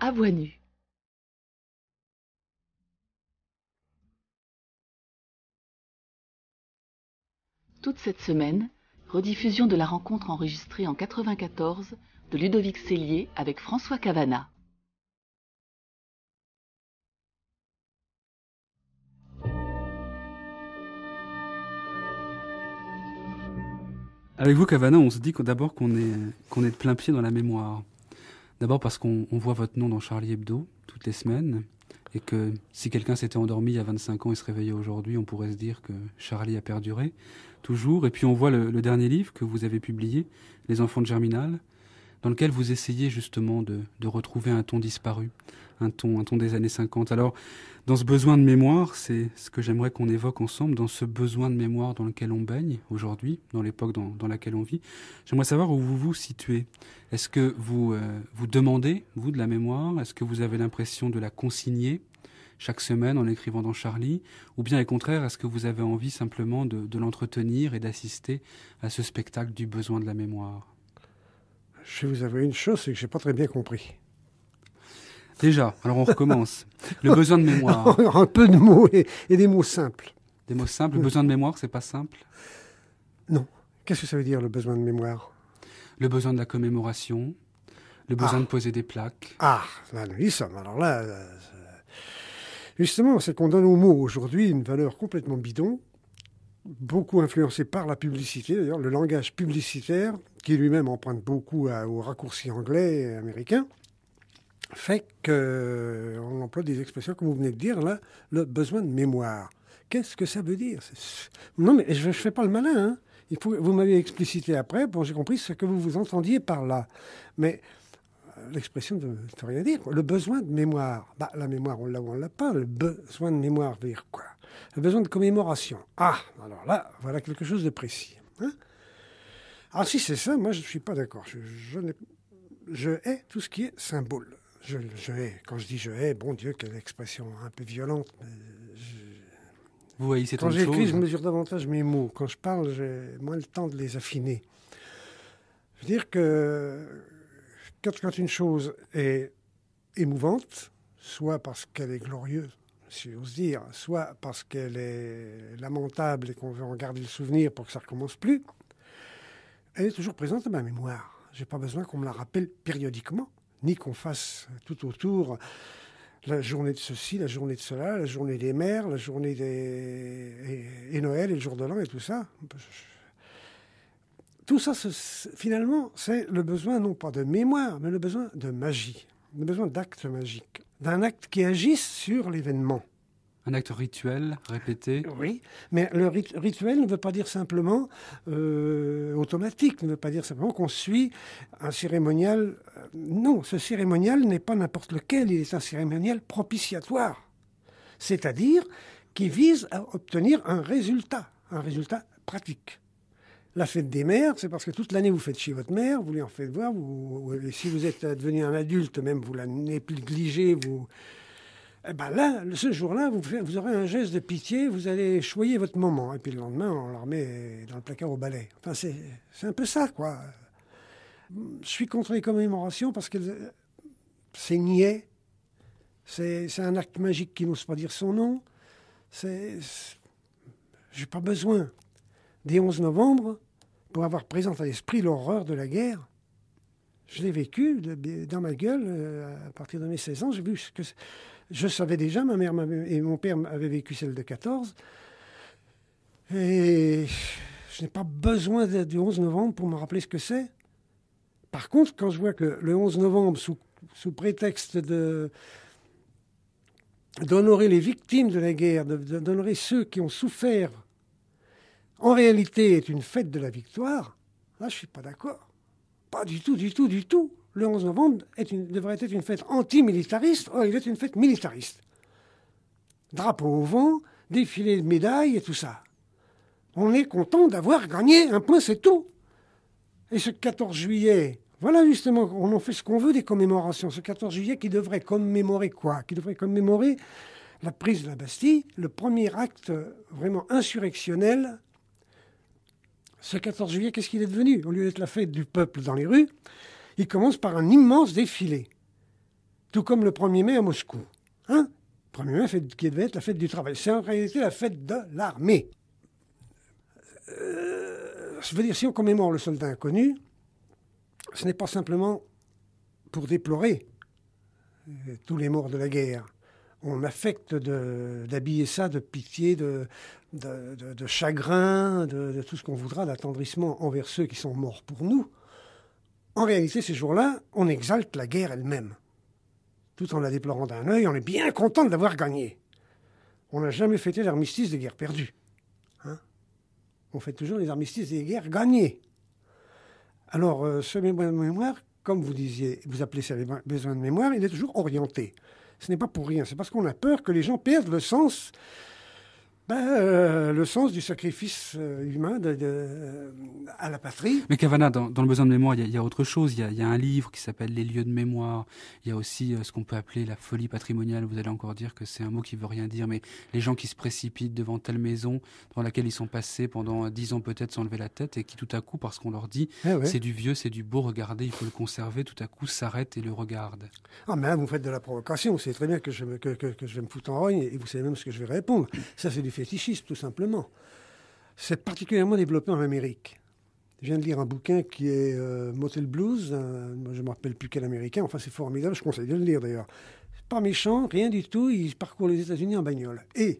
à voix nue Toute cette semaine, rediffusion de la rencontre enregistrée en 1994 de Ludovic Cellier avec François Cavana. Avec vous, Cavana, on se dit d'abord qu'on est, qu'on est de plein pied dans la mémoire. D'abord parce qu'on voit votre nom dans Charlie Hebdo toutes les semaines et que si quelqu'un s'était endormi il y a 25 ans et se réveillait aujourd'hui, on pourrait se dire que Charlie a perduré toujours. Et puis on voit le, dernier livre que vous avez publié, Les enfants de Germinal, dans lequel vous essayez justement de, retrouver un ton disparu, un ton, un ton des années 50. Alors, dans ce besoin de mémoire, c'est ce que j'aimerais qu'on évoque ensemble, dans ce besoin de mémoire dans lequel on baigne aujourd'hui, dans l'époque dans, laquelle on vit, j'aimerais savoir où vous vous situez. Est-ce que vous euh, vous demandez, vous, de la mémoire Est-ce que vous avez l'impression de la consigner chaque semaine en écrivant dans Charlie Ou bien, au contraire, est-ce que vous avez envie simplement de l'entretenir et d'assister à ce spectacle du besoin de la mémoire je vais vous avouer une chose, c'est que n'ai pas très bien compris. Déjà, alors on recommence. le besoin de mémoire. Un peu de mots et, des mots simples. Des mots simples. Le mm. besoin de mémoire, c'est pas simple Non. Qu'est-ce que ça veut dire le besoin de mémoire Le besoin de la commémoration, le besoin ah. de poser des plaques. Ah, nous y sommes. Alors là, là euh, justement, c'est qu'on donne aux mots aujourd'hui une valeur complètement bidon, beaucoup influencée par la publicité. D'ailleurs, le langage publicitaire qui lui-même emprunte beaucoup au aux raccourcis anglais et américains, fait qu'on euh, emploie des expressions, comme vous venez de dire, là, le besoin de mémoire. Qu'est-ce que ça veut dire Non, mais je ne fais pas le malin. Hein. vous m'avez explicité après, bon, j'ai compris ce que vous vous entendiez par là. Mais euh, l'expression ne veut rien dire. Le besoin de mémoire. Bah, la mémoire, on l'a ou on l'a pas. Le besoin de mémoire veut dire quoi Le besoin de commémoration. Ah, alors là, voilà quelque chose de précis. Hein. Alors ah, si c'est ça, moi je ne suis pas d'accord. Je, je, hais tout ce qui est symbole. Je, hais. Quand je dis je hais, bon Dieu, quelle expression un peu violente. Mais Vous chose. Quand j'écris, je hein. mesure davantage mes mots. Quand je parle, j'ai moins le temps de les affiner. Je veux dire que quand, quand une chose est émouvante, soit parce qu'elle est glorieuse, si j'ose dire, soit parce qu'elle est lamentable et qu'on veut en garder le souvenir pour que ça ne recommence plus, elle est toujours présente dans ma mémoire. Je n'ai pas besoin qu'on me la rappelle périodiquement, ni qu'on fasse tout autour la journée de ceci, la journée de cela, la journée des mères, la journée des... Noël et le jour de l'an et tout ça. Tout ça, finalement, c'est le besoin non pas de mémoire, mais le besoin de magie, le besoin d'actes magiques, d'un acte qui agisse sur l'événement un acte rituel répété. Oui, mais le rituel ne veut pas dire simplement euh, automatique, ne veut pas dire simplement qu'on suit un cérémonial. Euh, non, ce cérémonial n'est pas n'importe lequel, il est un cérémonial propitiatoire, c'est-à-dire qui vise à obtenir un résultat, un résultat pratique la fête des mères, c'est parce que toute l'année vous faites chez votre mère, vous lui en faites voir, vous, si vous êtes euh, devenu un adulte, même vous la négligez, vous, eh ben là, ce jour-là, vous, vous, aurez un geste de pitié, vous allez choyer votre moment. Et puis le lendemain, on la remet dans le placard au balai. Enfin, c'est un peu ça, quoi. Je suis contre les commémorations parce que c'est niais. C'est un acte magique qui n'ose pas dire son nom. C'est. J'ai pas besoin des 11 novembre pour avoir présent à l'esprit l'horreur de la guerre. Je l'ai vécu dans ma gueule euh, à partir de mes 16 ans. J'ai vu que je savais déjà, ma mère et mon père avaient vécu celle de 14. Et je n'ai pas besoin du 11 novembre pour me rappeler ce que c'est. Par contre, quand je vois que le 11 novembre, sous, prétexte de d'honorer les victimes de la guerre, d'honorer ceux qui ont souffert, en réalité est une fête de la victoire, là je ne suis pas d'accord. Pas du tout, du tout, du tout le 11 novembre devrait être une fête antimilitariste, or il est une fête militariste. Drapeau au vent, défilé de médailles et tout ça. On est content d'avoir gagné un point, c'est tout. Et ce 14 juillet, voilà justement, on en fait ce qu'on veut des commémorations. Ce 14 juillet qui devrait commémorer quoi Qui devrait commémorer la prise de la Bastille, le premier acte vraiment insurrectionnel. Ce 14 juillet, qu'est-ce qu'il est devenu Au lieu d'être la fête du peuple dans les rues, il commence par un immense défilé, tout comme le 1er mai à Moscou. Hein 1er mai, qui devait être la fête du travail. C'est en réalité la fête de l'armée. Euh, je veux dire, si on commémore le soldat inconnu, ce n'est pas simplement pour déplorer euh, tous les morts de la guerre. On affecte d'habiller ça de pitié, de, de chagrin, de, tout ce qu'on voudra, d'attendrissement envers ceux qui sont morts pour nous. En réalité, ces jours-là, on exalte la guerre elle-même. Tout en la déplorant d'un œil, on est bien content de l'avoir gagnée. On n'a jamais fêté l'armistice des guerres perdues. Hein on fait toujours les armistices des guerres gagnées. Alors, euh, ce besoin de mémoire, comme vous disiez, vous appelez ça besoin de mémoire, il est toujours orienté. Ce n'est pas pour rien, c'est parce qu'on a peur que les gens perdent le sens ben, euh, le sens du sacrifice euh, humain euh, à la patrie. Mais Cavana, dans, le besoin de mémoire, il y, a autre chose. Il y, a, un livre qui s'appelle Les lieux de mémoire. Il y a aussi ce qu'on peut appeler la folie patrimoniale. Vous allez encore dire que c'est un mot qui veut rien dire, mais les gens qui se précipitent devant telle maison dans laquelle ils sont passés pendant dix ans peut-être sans lever la tête et qui tout à coup, parce qu'on leur dit eh c'est du vieux, c'est du beau, regardez, il faut le conserver, tout à coup s'arrêtent et le regardent. Ah, mais vous faites de la provocation. Vous savez très bien que je, je vais me foutre en rogne et vous savez même ce que je vais répondre. Ça, c'est du fétichisme, tout simplement. C'est particulièrement développé en Amérique. Je viens de lire un bouquin qui est euh, Motel Blues, je ne me rappelle plus quel américain, enfin c'est formidable, je conseille de le lire d'ailleurs. Pas méchant, rien du tout, il parcourt les États-Unis en bagnole. Et,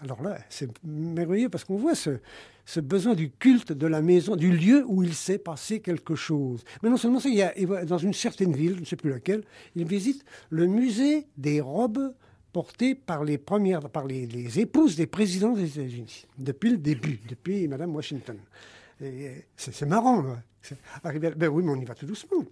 alors là, c'est merveilleux parce qu'on voit ce, ce, besoin du culte de la maison, du lieu où il s'est passé quelque chose. Mais non seulement ça, il y a, dans une certaine ville, je ne sais plus laquelle, il visite le musée des robes portée par les premières, par les, épouses des présidents des États-Unis depuis le début, depuis Madame Washington. C'est marrant. Ben oui, mais on y va tout doucement.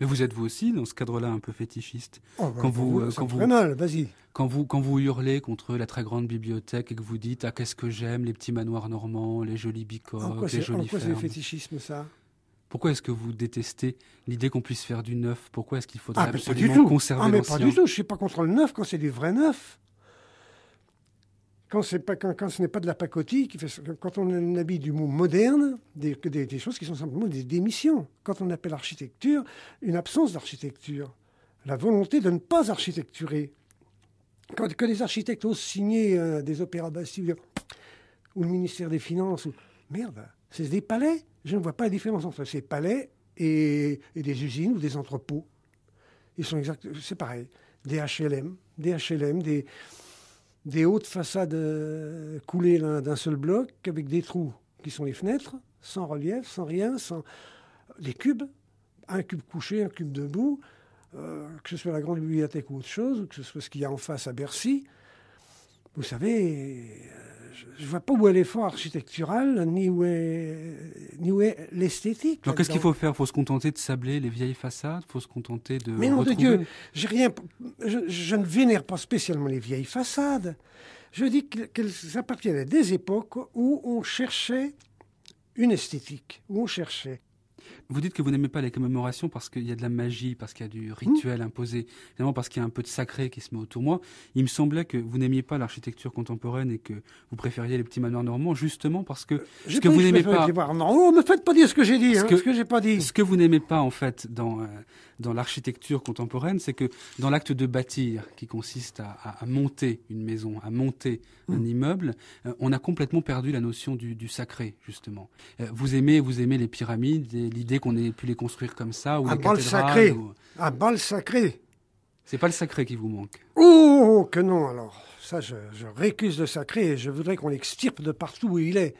Mais vous êtes vous aussi dans ce cadre-là un peu fétichiste. Oh, ben, quand vous, euh, quand vous, vas-y. Quand vous, hurlez contre la très grande bibliothèque et que vous dites ah qu'est-ce que j'aime les petits manoirs normands, les jolis bicoques, les jolies en c'est fétichisme ça pourquoi est-ce que vous détestez l'idée qu'on puisse faire du neuf Pourquoi est-ce qu'il faudrait ah, absolument conserver tout. conserver ah, mais Pas du tout. Je suis pas contre le neuf quand c'est du vrai neuf. Quand, pas, quand, ce n'est pas de la pacotille, quand on habite du mot moderne, des, choses qui sont simplement des démissions. Quand on appelle architecture, une absence d'architecture, la volonté de ne pas architecturer. Quand que les architectes osent signer euh, des opéras Bastille ou le ministère des Finances, merde, c'est des palais. Je ne vois pas la différence entre ces palais et, des usines ou des entrepôts. Ils sont exactement, c'est pareil. Des HLM, des HLM, des, hautes façades euh, coulées d'un seul bloc avec des trous qui sont les fenêtres, sans relief, sans rien, sans des cubes, un cube couché, un cube debout, euh, que ce soit la grande bibliothèque ou autre chose, que ce soit ce qu'il y a en face à Bercy. Vous savez, euh, je ne vois pas où est l'effort architectural, ni où est, ni où est l'esthétique. Alors qu'est-ce qu'il faut faire Il faut se contenter de sabler les vieilles façades Il faut se contenter de. Mais non, de Dieu, j'ai rien, je, je, ne vénère pas spécialement les vieilles façades. Je dis qu'elles appartiennent à des époques où on cherchait une esthétique, où on cherchait vous dites que vous n'aimez pas les commémorations parce qu'il y a de la magie, parce qu'il y a du mmh. rituel imposé, parce qu'il y a un peu de sacré qui se met autour de moi. Il me semblait que vous n'aimiez pas l'architecture contemporaine et que vous préfériez les petits manoirs normands, justement parce que euh, ce que vous n'aimez pas. Non, ne oh, faites pas dire ce que j'ai dit, ce hein, que, que j'ai pas dit. Ce que vous n'aimez pas en fait dans euh, dans l'architecture contemporaine, c'est que dans l'acte de bâtir, qui consiste à, monter une maison, à monter mmh. un immeuble, euh, on a complètement perdu la notion du, sacré, justement. vous aimez vous aimez les pyramides, les l'idée qu'on ait pu les construire comme ça. Ou un bal sacré. Un bal sacré. C'est pas le sacré qui vous manque. Oh, oh que non, alors. Ça, je, récuse le sacré et je voudrais qu'on l'extirpe de partout où il est.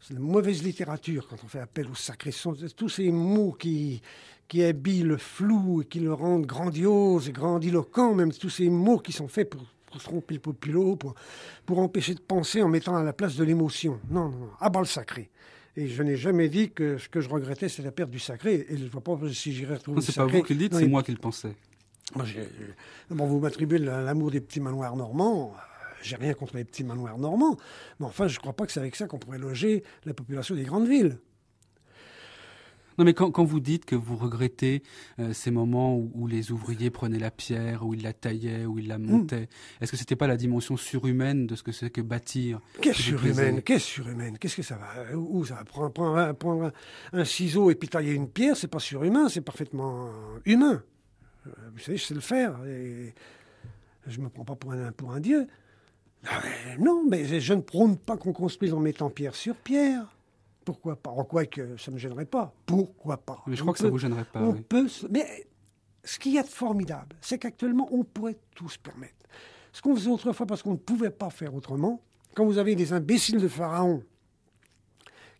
C'est la mauvaise littérature quand on fait appel au sacré. Ce sont tous ces mots qui, qui habillent le flou et qui le rendent grandiose et grandiloquent, même tous ces mots qui sont faits pour, tromper le populo, pour, pour empêcher de penser en mettant à la place de l'émotion. Non, non, non, à bas le sacré. Et je n'ai jamais dit que ce que je regrettais, c'est la perte du sacré. Et je ne vois pas si j'irai retrouver le sacré. C'est pas vous qui le dites, c'est moi qui le pensais. Euh, vous m'attribuez l'amour des petits manoirs normands. Euh, j'ai rien contre les petits manoirs normands. Mais enfin, je ne crois pas que c'est avec ça qu'on pourrait loger la population des grandes villes. Non, mais quand, vous dites que vous regrettez euh, ces moments où, les ouvriers prenaient la pierre, où ils la taillaient, où ils la hmm. montaient, est-ce que c'était pas la dimension surhumaine de ce que c'est que bâtir Qu'est-ce surhumaine Qu'est-ce surhumaine Qu'est-ce que ça va Où ça prendre, un, ciseau et puis tailler une pierre C'est pas surhumain, c'est parfaitement humain. Euh, vous savez, je sais le faire. Et je me prends pas pour un, pour un dieu. Ah non, mais je ne prône pas qu'on construise en mettant pierre sur pierre. Pourquoi pas En quoi que ça ne me gênerait pas Pourquoi pas Mais je crois que ça ne vous gênerait pas. mais ce qu'il y a de formidable, c'est qu'actuellement, on pourrait tout se permettre. Ce qu'on faisait autrefois parce qu'on ne pouvait pas faire autrement, quand vous avez des imbéciles de pharaons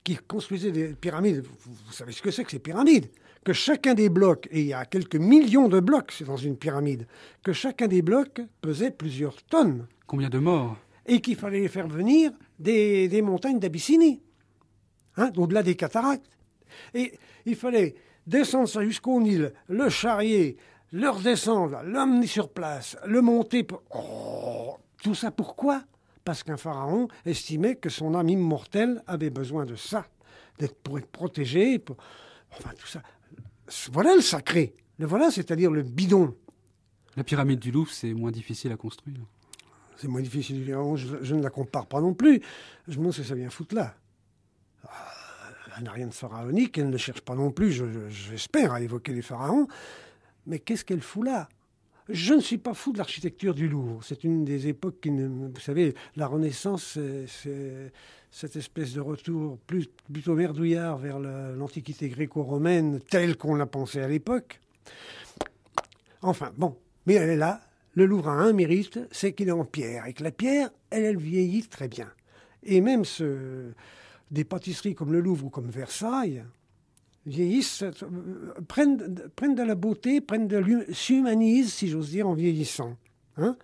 qui construisaient des pyramides, vous, savez ce que c'est que ces pyramides Que chacun des blocs, et il y a quelques millions de blocs, dans une pyramide, que chacun des blocs pesait plusieurs tonnes. Combien de morts Et qu'il fallait les faire venir des, des montagnes d'Abyssinie. Hein, au-delà des cataractes. Et il fallait descendre ça jusqu'au Nil, le charrier, le redescendre, l'emmener sur place, le monter. Oh, tout ça pourquoi Parce qu'un pharaon estimait que son âme immortelle avait besoin de ça, d'être pour être protégé. Pour... Enfin, tout ça. Voilà le sacré. Le voilà, c'est-à-dire le bidon. La pyramide du Louvre, c'est moins difficile à construire. C'est moins difficile. Je, je ne la compare pas non plus. Je me demande ce que ça vient foutre là elle n'a rien de pharaonique, elle ne cherche pas non plus, j'espère, à évoquer les pharaons. Mais qu'est-ce qu'elle fout là je ne suis pas fou de l'architecture du Louvre. C'est une des époques qui ne. Vous savez, la Renaissance, c'est cette espèce de retour plus, plutôt merdouillard vers l'Antiquité gréco-romaine telle qu'on l'a pensait à l'époque. Enfin, bon. Mais elle est là. Le Louvre a un mérite, c'est qu'il est en pierre. Et que la pierre, elle, elle vieillit très bien. Et même ce des pâtisseries comme le Louvre ou comme Versailles vieillissent, euh, prennent, de la beauté, prennent de s'humanisent, si j'ose dire, en vieillissant. Hein.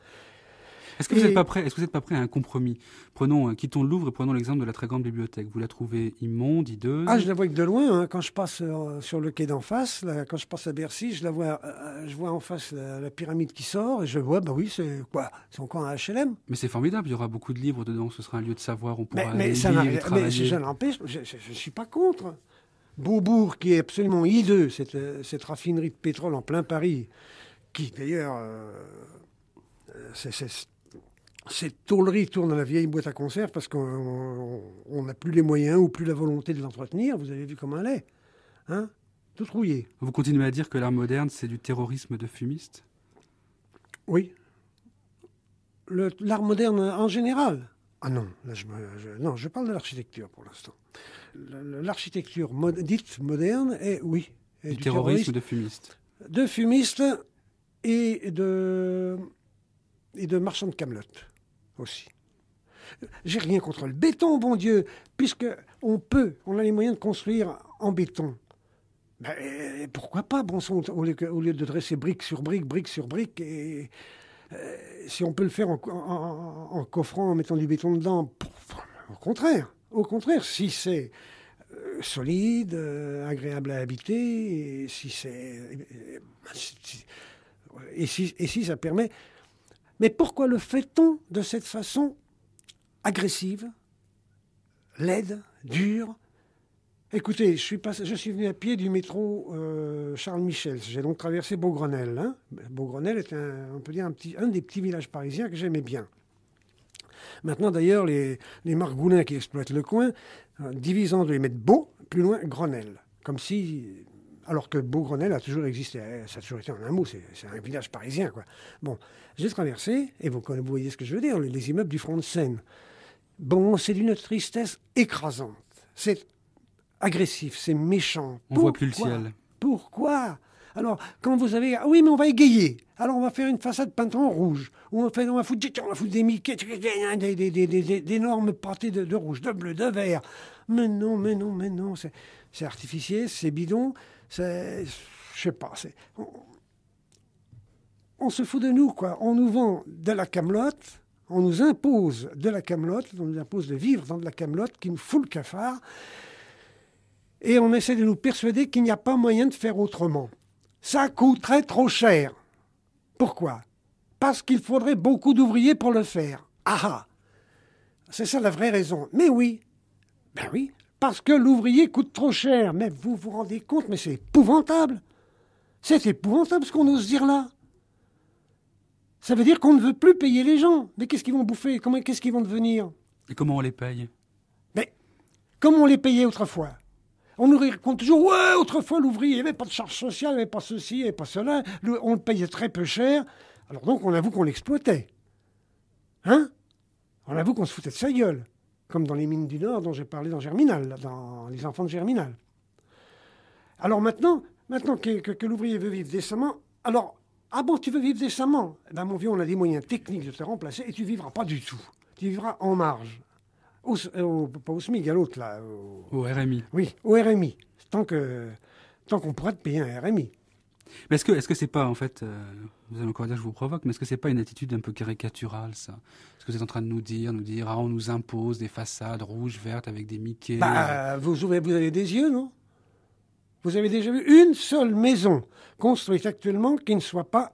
Est-ce que vous n'êtes pas prêt ce que pas prêt à un compromis Prenons, euh, quittons le Louvre et prenons l'exemple de la très grande bibliothèque. Vous la trouvez immonde, hideuse Ah, je la vois que de loin. Hein. Quand je passe euh, sur le quai d'en face, là, quand je passe à Bercy, je la vois, euh, je vois en face la, pyramide qui sort et je vois, bah oui, c'est quoi C'est encore un HLM. Mais c'est formidable. Il y aura beaucoup de livres dedans. Ce sera un lieu de savoir. On pourra mais, mais lire ça et Mais je Je ne suis pas contre. Beaubourg, qui est absolument hideux, cette, cette raffinerie de pétrole en plein Paris, qui d'ailleurs, c'est cette tôlerie tourne à la vieille boîte à conserve parce qu'on n'a plus les moyens ou plus la volonté de l'entretenir. Vous avez vu comment elle est. Hein Tout rouillé. Vous continuez à dire que l'art moderne, c'est du terrorisme de fumistes Oui. L'art moderne en général Ah non, là je, non, je parle de l'architecture pour l'instant. L'architecture dite moderne est, oui. du, terrorisme de fumistes De fumistes et de, et de marchands de camelotes aussi. J'ai rien contre le béton, bon Dieu, puisque on peut, on a les moyens de construire en béton. Ben, euh, pourquoi pas, bon au lieu, de dresser brique sur brique, brique sur brique, et euh, si on peut le faire en, en, coffrant, en mettant du béton dedans, au contraire, au contraire, si c'est euh, solide, agréable à habiter, si c'est et si ça permet mais pourquoi le fait-on de cette façon agressive, laide, dure Écoutez, je suis, passé, je suis venu à pied du métro euh, Charles Michel. J'ai donc traversé Beaugrenelle. Hein. Beaugrenelle est un, on peut dire un, des petits villages parisiens que j'aimais bien. Maintenant, d'ailleurs, les, margoulins qui exploitent le coin euh, divisant divisent les mettre beau, plus loin, Grenelle. Comme si alors que Beaugrenelle a toujours existé. Eh, ça a toujours été en un mot, c'est un village parisien. Quoi. Bon, j'ai traversé, et vous, vous, voyez ce que je veux dire, les, immeubles du front de Seine. Bon, c'est d'une tristesse écrasante. C'est agressif, c'est méchant. On ne voit plus le ciel. Pourquoi alors, quand vous avez, ah oui, mais on va égayer. Alors, on va faire une façade peinte en rouge. Ou on, fait, on va foutre, des miquettes, des, énormes pâtés de, de, rouge, de bleu, de vert. Mais non, mais non, mais non. C'est artificiel, c'est bidon. C'est. Je sais pas. On, on, se fout de nous, quoi. On nous vend de la camelote. On nous impose de la camelote, on nous impose de vivre dans de la camelote qui nous fout le cafard. Et on essaie de nous persuader qu'il n'y a pas moyen de faire autrement. Ça coûterait trop cher. Pourquoi Parce qu'il faudrait beaucoup d'ouvriers pour le faire. Ah ah C'est ça la vraie raison. Mais oui, ben oui, parce que l'ouvrier coûte trop cher. Mais vous vous rendez compte, mais c'est épouvantable. C'est épouvantable ce qu'on ose dire là. Ça veut dire qu'on ne veut plus payer les gens. Mais qu'est-ce qu'ils vont bouffer Comment qu'est-ce qu'ils vont devenir Et comment on les paye Mais comment on les payait autrefois. On nous raconte toujours, ouais, autrefois l'ouvrier, il avait pas de charge sociale, il n'y avait pas ceci, il n'y avait pas cela, on le payait très peu cher, alors donc on avoue qu'on l'exploitait. Hein On avoue qu'on se foutait de sa gueule comme dans les mines du Nord dont j'ai parlé dans Germinal, dans Les Enfants de Germinal. Alors maintenant, maintenant que, l'ouvrier veut vivre décemment, alors, ah bon, tu veux vivre décemment eh ben, Mon vieux, on a des moyens techniques de te remplacer et tu vivras pas du tout. Tu vivras en marge. Euh, pas au SMIC, à l'autre, là. Au, RMI. Oui, au RMI. Tant qu'on tant qu'on pourra te payer un RMI. Mais est-ce que est-ce que c'est pas en fait, vous euh, allez encore dire je vous provoque, mais est-ce que c'est pas une attitude un peu caricaturale ça Ce que vous êtes en train de nous dire, nous dire ah on nous impose des façades rouges, vertes avec des Mickey. Bah, vous vous avez des yeux non Vous avez déjà vu une seule maison construite actuellement qui ne soit pas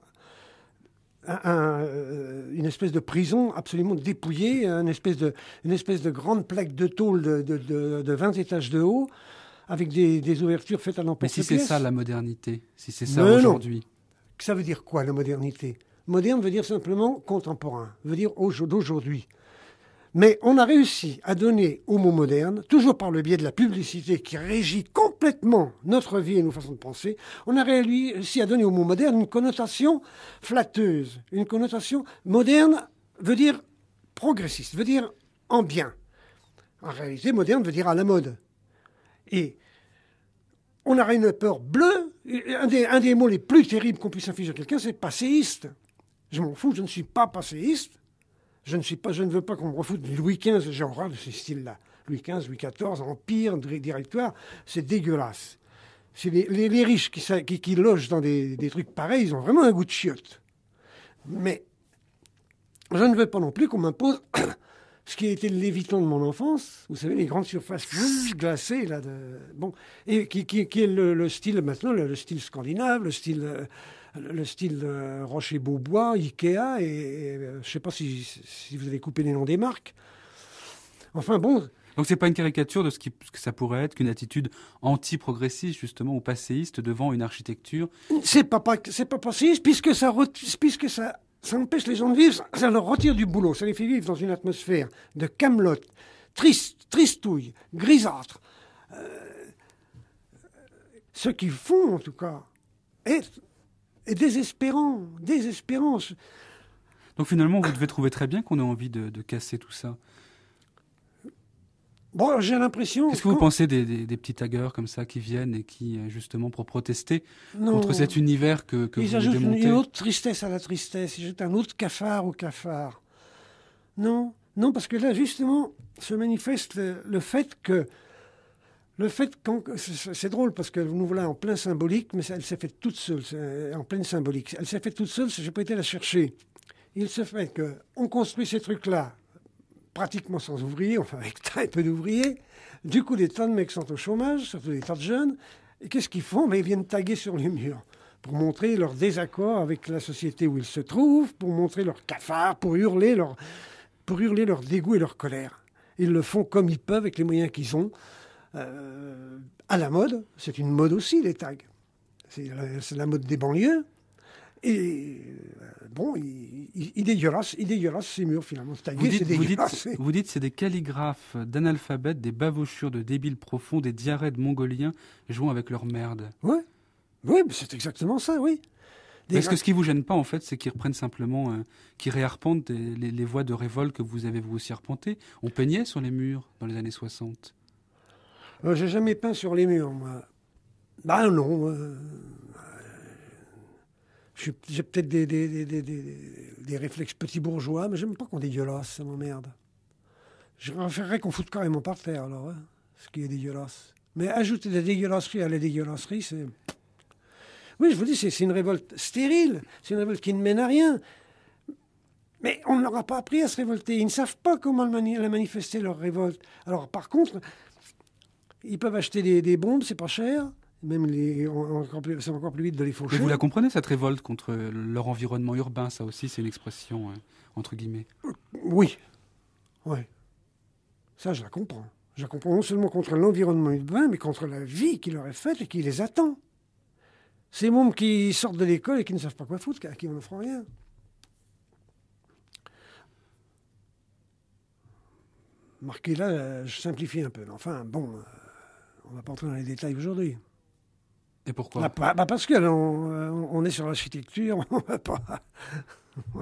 euh, une espèce de prison absolument dépouillée, une espèce de, grande plaque de tôle de, de, de 20 étages de haut, avec des, ouvertures faites à n'importe Mais si c'est ça la modernité, si c'est ça aujourd'hui. Ça veut dire quoi la modernité Moderne veut dire simplement contemporain, veut dire d'aujourd'hui. Mais on a réussi à donner au mot moderne, toujours par le biais de la publicité qui régit complètement notre vie et nos façons de penser, on a réussi à donner au mot moderne une connotation flatteuse, une connotation moderne veut dire progressiste, veut dire en bien. En réalité, moderne veut dire à la mode. Et on a une peur bleue. Un des, mots les plus terribles qu'on puisse infliger à quelqu'un, c'est passéiste. Je m'en fous, je ne suis pas passéiste. Je ne, suis pas, je ne veux pas qu'on me refoute Louis XV, j'ai horreur de ce style-là. Louis XV, Louis XIV, Empire, Directoire, c'est dégueulasse. les, riches qui, qui, logent dans des, des, trucs pareils, ils ont vraiment un goût de chiotte. Mais je ne veux pas non plus qu'on m'impose ce qui a été le Léviton de mon enfance, vous savez, les grandes surfaces glacées, là, de, bon, et qui, qui, est le, style maintenant, le, style scandinave, le style, euh, le style euh, rocher beaubois, Ikea, et, euh, je ne sais pas si, vous avez coupé les noms des marques. Enfin bon. Donc c'est pas une caricature de ce, qui, que ça pourrait être qu'une attitude anti-progressiste justement ou passéiste devant une architecture. C'est pas, pas c'est pas passéiste puisque ça puisque ça ça empêche les gens de vivre, ça leur retire du boulot, ça les fait vivre dans une atmosphère de Camelot triste, tristouille, grisâtre. Euh, ce qu'ils font, en tout cas, est, est désespérant, désespérance. Donc finalement, vous devez trouver très bien qu'on ait envie de casser tout ça. Bon, j'ai l'impression. Qu'est-ce que vous pensez des, des, petits taggeurs comme ça qui viennent et qui, euh, justement, pour protester contre cet univers que, que Ils ajoutent une autre tristesse à la tristesse. Ils jeté un autre cafard au cafard. Non, non, parce que là, justement, se manifeste le, fait que. Le fait c'est drôle parce que nous voilà en plein symbolique, mais elle s'est faite toute seule, euh, en pleine symbolique. Elle s'est faite toute seule, n'ai pas été la chercher. Il se fait qu'on construit ces trucs-là pratiquement sans ouvriers, enfin avec très peu d'ouvriers. Du coup, des tas de mecs sont au chômage, surtout des tas de jeunes. Et qu'est-ce qu'ils font Mais ben, Ils viennent taguer sur les murs pour montrer leur désaccord avec la société où ils se trouvent, pour montrer leur cafard, pour hurler leur, pour hurler leur dégoût et leur colère. Ils le font comme ils peuvent avec les moyens qu'ils ont. Euh, à la mode, c'est une mode aussi, les tags. C'est la mode des banlieues. Et euh, bon, il, il dégueulasse, ces murs finalement. Vous dites, vous, c'est des calligraphes, d'analphabètes, des bavochures de débiles profonds, des diarrhées de mongoliens jouant avec leur merde. Oui, oui, c'est exactement ça, oui. Est-ce que ce qui vous gêne pas, en fait, c'est qu'ils reprennent simplement, euh, qu'ils réarpentent les, voies de révolte que vous avez vous aussi arpentées. On peignait sur les murs dans les années 60. Euh, j'ai jamais peint sur les murs, moi. Bah non. J'ai peut-être des, des, réflexes petits bourgeois, mais j'aime pas qu'on dégueulasse, ça m'emmerde. Je préférerais qu'on foute carrément par terre, alors, hein, ce qui est dégueulasse. Mais ajouter des dégueulasseries à la dégueulasserie, c'est. Oui, je vous dis, c'est une révolte stérile, c'est une révolte qui ne mène à rien. Mais on n'aura pas appris à se révolter. Ils ne savent pas comment la manifester leur révolte. Alors, par contre, ils peuvent acheter des, des bombes, c'est pas cher même les, c'est encore plus vite de les faucher. Mais vous la comprenez, cette révolte contre leur environnement urbain, ça aussi, c'est une expression, euh, entre guillemets euh, Oui, oui. Ça, je la comprends. Je la comprends non seulement contre l'environnement urbain, mais contre la vie qui leur est faite et qui les attend. Ces membres qui sortent de l'école et qui ne savent pas quoi foutre, à qui on n'offre rien. Marquez là, euh, je simplifie un peu, mais enfin, bon, on va pas entrer dans les détails aujourd'hui. Et pourquoi bah, bah, Parce qu'on euh, est sur l'architecture, on ne va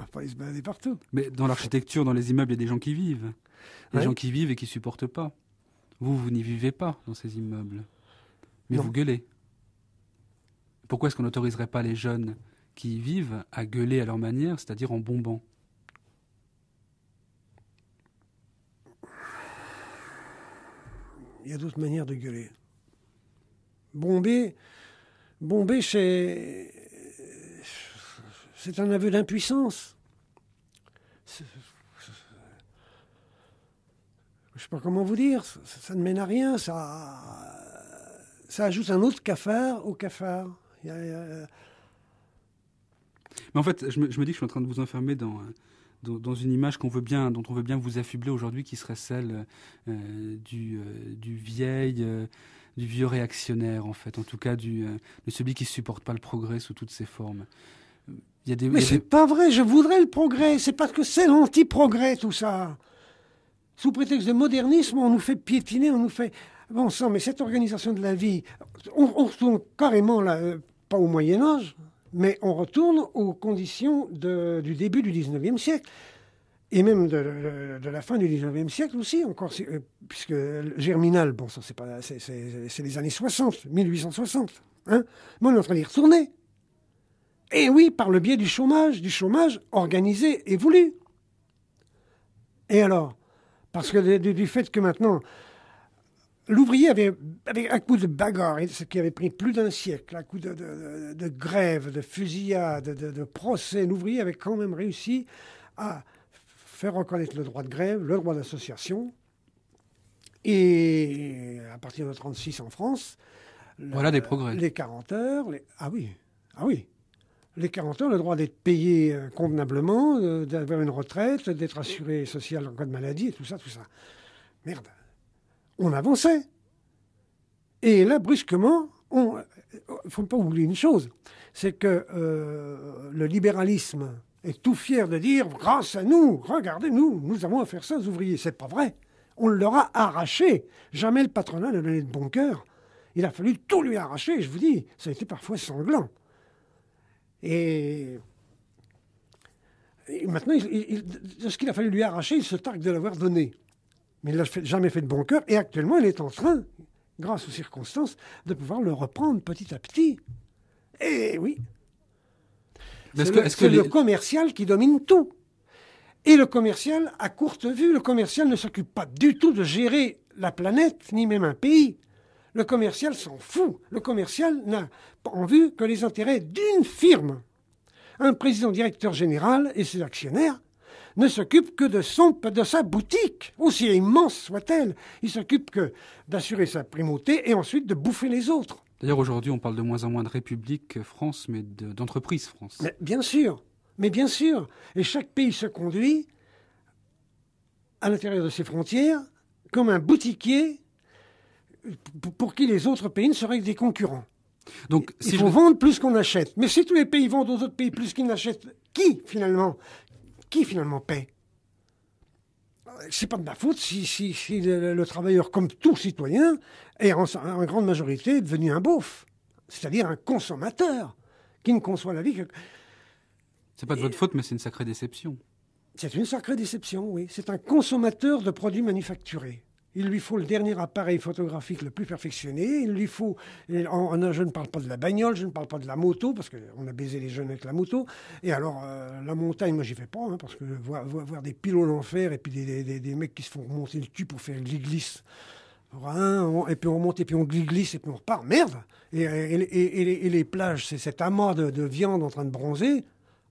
pas y se balader partout. Mais dans l'architecture, dans les immeubles, il y a des gens qui vivent. Des gens qui vivent et qui supportent pas. Vous, vous n'y vivez pas dans ces immeubles. Mais vous gueulez. Pourquoi est-ce qu'on n'autoriserait pas les jeunes qui y vivent à gueuler à leur manière, c'est-à-dire en bombant Il y a d'autres manières de gueuler. Bomber, Bombé, c'est. C'est un aveu d'impuissance. Je ne sais pas comment vous dire, ça, ne mène à rien, ça, ça ajoute un autre cafard au cafard. Mais en fait, je me, dis que je suis en train de vous enfermer dans, dans, une image qu'on veut bien, dont on veut bien vous affubler aujourd'hui, qui serait celle euh, du, euh, du vieil. Euh, du vieux réactionnaire, en fait, en tout cas du, euh, de celui qui ne supporte pas le progrès sous toutes ses formes. Mais c'est n'est pas vrai, je voudrais le progrès, c'est parce que c'est l'anti-progrès tout ça. Sous prétexte de modernisme, on nous fait piétiner, on nous fait. Bon sang, mais cette organisation de la vie, on, retourne carrément, là, euh, pas au Moyen-Âge, mais on retourne aux conditions du début du 19e siècle et même de, la fin du 19e siècle aussi, encore, euh, puisque Germinal, bon, ça c'est pas, c'est les années 60, 1860, hein, on est en train d'y retourner. Et oui, par le biais du chômage, du chômage organisé et voulu. Et alors Parce que du, fait que maintenant, l'ouvrier avait, avec un coup de bagarre, ce qui avait pris plus d'un siècle, un coup de, de, grève, de fusillade, de procès, l'ouvrier avait quand même réussi à faire reconnaître le droit de grève, le droit d'association. Et à partir de 36 en France, voilà des progrès. Les 40 heures, les... ah oui, ah oui. Les 40 heures, le droit d'être payé euh, convenablement, euh, d'avoir une retraite, d'être assuré social en cas de maladie, et tout ça, tout ça. Merde. On avançait. Et là, brusquement, il ne euh, faut pas oublier une chose, c'est que le libéralisme et tout fier de dire grâce à nous, regardez, nous, nous avons à faire ça aux ouvriers. C'est pas vrai. On leur a arraché. Jamais le patronat ne donné de bon cœur. Il a fallu tout lui arracher, je vous dis. Ça a été parfois sanglant. Et, maintenant, ce qu'il a fallu lui arracher, il se targue de l'avoir donné. Mais il n'a jamais fait de bon cœur. Et actuellement, il est en train, grâce aux circonstances, de pouvoir le reprendre petit à petit. Et oui, c'est le, le commercial qui domine tout. Et le commercial, à courte vue, le commercial ne s'occupe pas du tout de gérer la planète, ni même un pays. Le commercial s'en fout. Le commercial n'a en vue que les intérêts d'une firme. Un président directeur général et ses actionnaires ne s'occupent que de, son, de sa boutique, aussi immense soit-elle. Il s'occupe que d'assurer sa primauté et ensuite de bouffer les autres. D'ailleurs, aujourd'hui, on parle de moins en moins de République France, mais d'entreprise France. bien sûr, mais bien sûr. Et chaque pays se conduit à l'intérieur de ses frontières comme un boutiquier pour qui les autres pays ne seraient que des concurrents. Donc, si Ils vend vendre plus qu'on achète. Mais si tous les pays vendent aux autres pays plus qu'ils n'achètent, qui finalement, qui finalement paie c'est pas de ma faute si, si, le, travailleur, comme tout citoyen, est en, grande majorité devenu un beauf, c'est-à-dire un consommateur qui ne conçoit la vie que. C'est pas de votre faute, mais c'est une sacrée déception. C'est une sacrée déception, oui. C'est un consommateur de produits manufacturés. Il lui faut le dernier appareil photographique le plus perfectionné. Il lui faut. je ne parle pas de la bagnole, je ne parle pas de la moto, parce qu'on a baisé les jeunes avec la moto. Et alors, euh, la montagne, moi, j'y vais pas, hein, parce que voir, voir des en fer et puis des, mecs qui se font remonter le cul pour faire glisse et puis on remonte, et puis on glisse, et puis on repart. Merde Et, les, plages, c'est cet amas de viande en train de bronzer.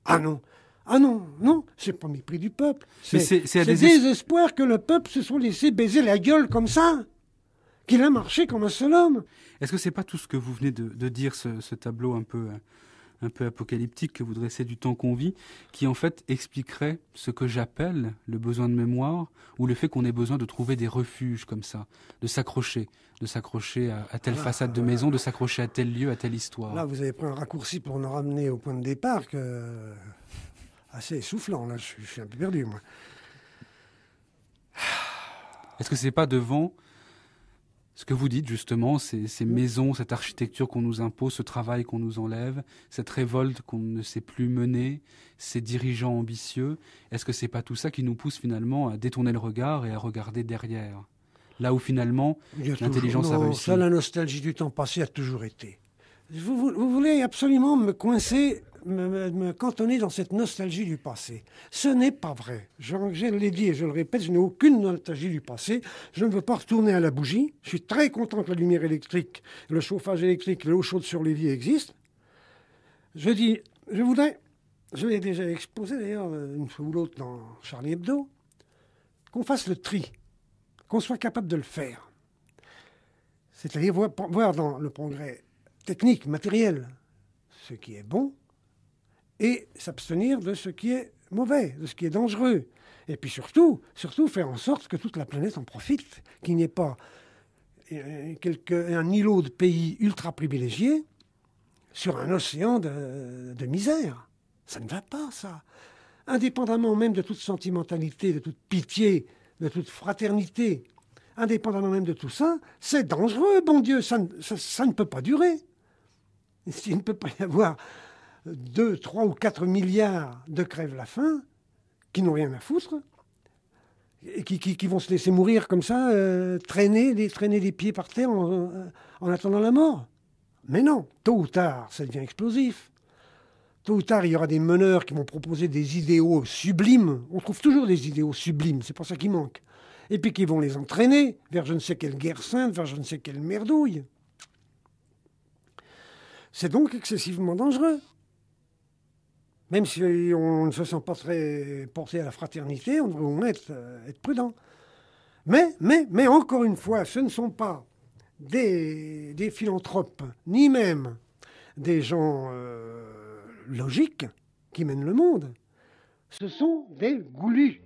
Ah non ah non, non, c'est pas mépris du peuple. C'est des... désespoir que le peuple se soit laissé baiser la gueule comme ça, qu'il a marché comme un seul homme. Est-ce que c'est pas tout ce que vous venez de, dire, ce, tableau un peu, euh, un peu apocalyptique que vous dressez du temps qu'on vit, qui en fait expliquerait ce que j'appelle le besoin de mémoire ou le fait qu'on ait besoin de trouver des refuges comme ça, de s'accrocher, de s'accrocher à, telle ah, façade de euh, maison, de s'accrocher à tel lieu, à telle histoire. Là, vous avez pris un raccourci pour nous ramener au point de départ que assez essoufflant. Là, je, suis un peu perdu, moi. Est-ce que c'est pas devant ce que vous dites justement, ces, ces maisons, cette architecture qu'on nous impose, ce travail qu'on nous enlève, cette révolte qu'on ne sait plus mener, ces dirigeants ambitieux, est-ce que c'est pas tout ça qui nous pousse finalement à détourner le regard et à regarder derrière Là où finalement l'intelligence a réussi. Ça, la nostalgie du temps passé a toujours été. vous voulez absolument me coincer me, cantonner dans cette nostalgie du passé. Ce n'est pas vrai. Je, l'ai dit et je le répète, je n'ai aucune nostalgie du passé. Je ne veux pas retourner à la bougie. Je suis très content que la lumière électrique, le chauffage électrique, l'eau chaude sur les vies existent. Je dis, je voudrais, je l'ai déjà exposé d'ailleurs euh, une fois ou l'autre dans Charlie Hebdo, qu'on fasse le tri, qu'on soit capable de le faire. C'est-à-dire voir dans le progrès technique, matériel, ce qui est bon, et s'abstenir de ce qui est mauvais, de ce qui est dangereux. Et puis surtout, surtout faire en sorte que toute la planète en profite, qu'il n'y ait pas euh, un îlot de pays ultra privilégiés sur un océan de, misère. Ça ne va pas, ça. Indépendamment même de toute sentimentalité, de toute pitié, de toute fraternité, indépendamment même de tout ça, c'est dangereux, bon Dieu, ça, ça, ne peut pas durer. Il ne peut pas y avoir 2, 3 ou 4 milliards de crèves la faim, qui n'ont rien à foutre, et qui, vont se laisser mourir comme ça, euh, traîner, les, traîner les pieds par terre en, attendant la mort. Mais non, tôt ou tard, ça devient explosif. Tôt ou tard, il y aura des meneurs qui vont proposer des idéaux sublimes. On trouve toujours des idéaux sublimes, c'est pour ça qu'ils manquent. Et puis qui vont les entraîner vers je ne sais quelle guerre sainte, vers je ne sais quelle merdouille. C'est donc excessivement dangereux même si on ne se sent pas très porté à la fraternité, on devrait euh, être, prudent. Mais, mais, mais encore une fois, ce ne sont pas des, philanthropes, ni même des gens euh, logiques qui mènent le monde. Ce sont des goulus.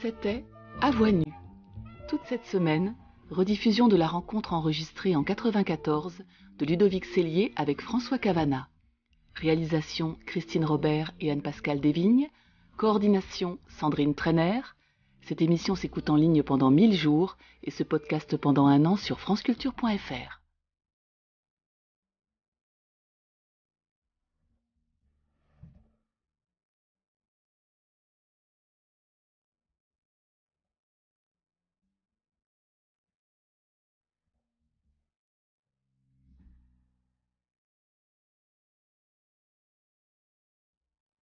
C'était À voix nue. Toute cette semaine, rediffusion de la rencontre enregistrée en 94 de Ludovic Cellier avec François Cavana. Réalisation Christine Robert et Anne-Pascale Desvignes. Coordination Sandrine Trainer. Cette émission s'écoute en ligne pendant 1000 jours et ce podcast pendant un an sur franceculture.fr.